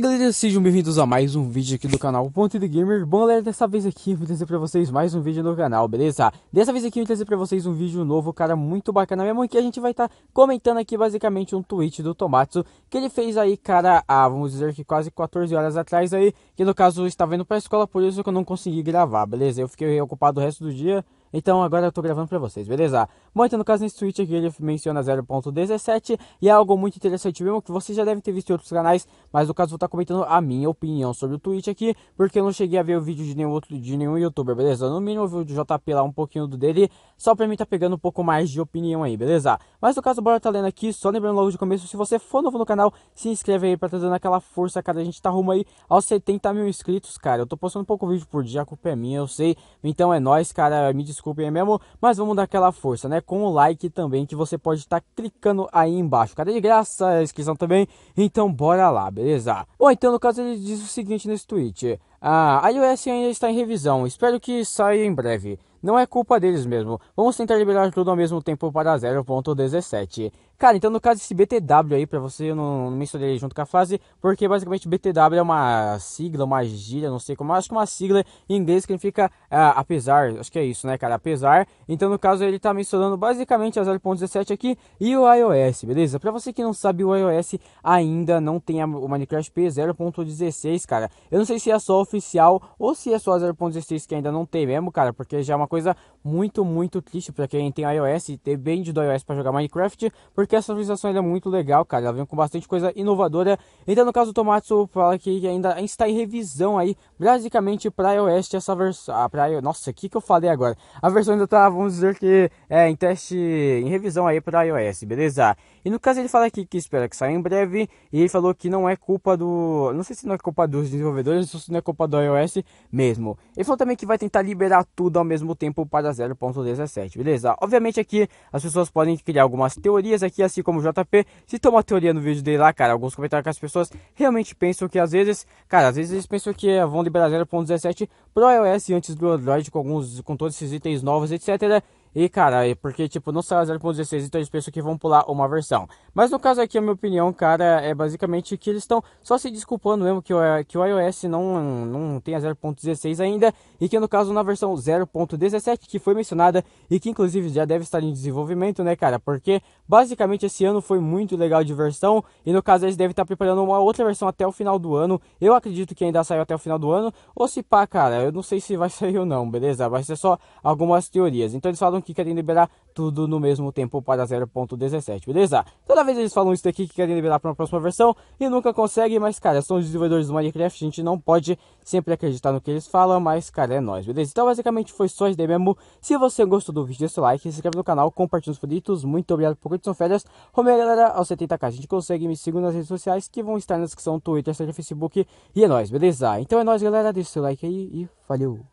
galera, sejam bem-vindos a mais um vídeo aqui do canal ponto de Gamer Bom galera, dessa vez aqui vou trazer pra vocês mais um vídeo no canal, beleza? Dessa vez aqui vou trazer pra vocês um vídeo novo, cara, muito bacana mesmo Que a gente vai estar tá comentando aqui basicamente um tweet do Tomatsu Que ele fez aí, cara, há, vamos dizer que quase 14 horas atrás aí Que no caso eu estava indo pra escola, por isso que eu não consegui gravar, beleza? Eu fiquei ocupado o resto do dia então agora eu tô gravando pra vocês, beleza? Bom, então no caso nesse tweet aqui ele menciona 0.17 e é algo muito interessante mesmo que vocês já devem ter visto em outros canais, mas no caso vou estar tá comentando a minha opinião sobre o tweet aqui, porque eu não cheguei a ver o vídeo de nenhum outro de nenhum youtuber, beleza? No mínimo eu vi o do JP lá um pouquinho do dele, só pra mim tá pegando um pouco mais de opinião aí, beleza? Mas no caso bora tá lendo aqui, só lembrando logo de começo, se você for novo no canal, se inscreve aí pra tá dando aquela força, cara, a gente tá rumo aí aos 70 mil inscritos, cara. Eu tô postando pouco vídeo por dia, a culpa é minha, eu sei. Então é nóis, cara, me desculpa desculpem mesmo, mas vamos dar aquela força, né? Com o like também que você pode estar tá clicando aí embaixo. Cadê de graça a inscrição também? Então bora lá, beleza? Ou então, no caso, ele diz o seguinte nesse tweet. Ah, a iOS ainda está em revisão, espero que saia em breve. Não é culpa deles mesmo. Vamos tentar liberar tudo ao mesmo tempo para 0.17. Cara, então no caso desse BTW aí, pra você, eu não, não mencionei junto com a frase, porque basicamente BTW é uma sigla, uma gíria, não sei como, acho que é uma sigla em inglês que significa uh, apesar, acho que é isso, né, cara, apesar. Então no caso ele tá mencionando basicamente a 0.17 aqui e o iOS, beleza? Pra você que não sabe, o iOS ainda não tem a, o Minecraft P0.16, cara. Eu não sei se é só oficial ou se é só a 0.16 que ainda não tem mesmo, cara, porque já é uma coisa muito, muito triste pra quem tem iOS e ter bem do iOS pra jogar Minecraft, porque porque essa atualização é muito legal, cara. Ela vem com bastante coisa inovadora. Então, no caso do Tomato, fala que ainda está em revisão aí, basicamente para iOS essa versão. Ah, pra... Nossa, o que, que eu falei agora? A versão ainda está, vamos dizer que é em teste, em revisão aí para iOS, beleza? E no caso ele fala aqui que espera que saia em breve. E ele falou que não é culpa do. Não sei se não é culpa dos desenvolvedores ou se não é culpa do iOS mesmo. Ele falou também que vai tentar liberar tudo ao mesmo tempo para 0.17, beleza? Obviamente aqui as pessoas podem criar algumas teorias aqui que, assim como o JP, citou uma teoria no vídeo dele lá, cara. Alguns comentários que as pessoas realmente pensam que às vezes, cara, às vezes eles pensam que é, vão liberar 0.17 pro iOS antes do Android com alguns, com todos esses itens novos, etc. E, cara, é porque, tipo, não saiu a 0.16, então eles pensam que vão pular uma versão. Mas no caso aqui, a minha opinião, cara, é basicamente que eles estão só se desculpando mesmo que o, que o iOS não, não tem a 0.16 ainda. E que, no caso, na versão 0.17, que foi mencionada e que, inclusive, já deve estar em desenvolvimento, né, cara? Porque, basicamente, esse ano foi muito legal de versão. E, no caso, eles devem estar preparando uma outra versão até o final do ano. Eu acredito que ainda saiu até o final do ano. Ou se pá, cara, eu não sei se vai sair ou não, beleza? Vai ser só algumas teorias. Então, eles falam que querem liberar tudo no mesmo tempo para 0.17, beleza? Toda vez eles falam isso daqui que querem liberar para uma próxima versão e nunca conseguem, mas cara, são os desenvolvedores do Minecraft, a gente não pode sempre acreditar no que eles falam, mas cara, é nóis, beleza? Então basicamente foi só isso daí mesmo. Se você gostou do vídeo, deixa seu like, se inscreve no canal, compartilha os favoritos, muito obrigado por curtir, são férias. Romeu, galera, aos 70k a gente consegue, me sigam nas redes sociais que vão estar na descrição, Twitter, Instagram, Facebook e é nóis, beleza? Então é nóis, galera, deixa seu like aí e valeu!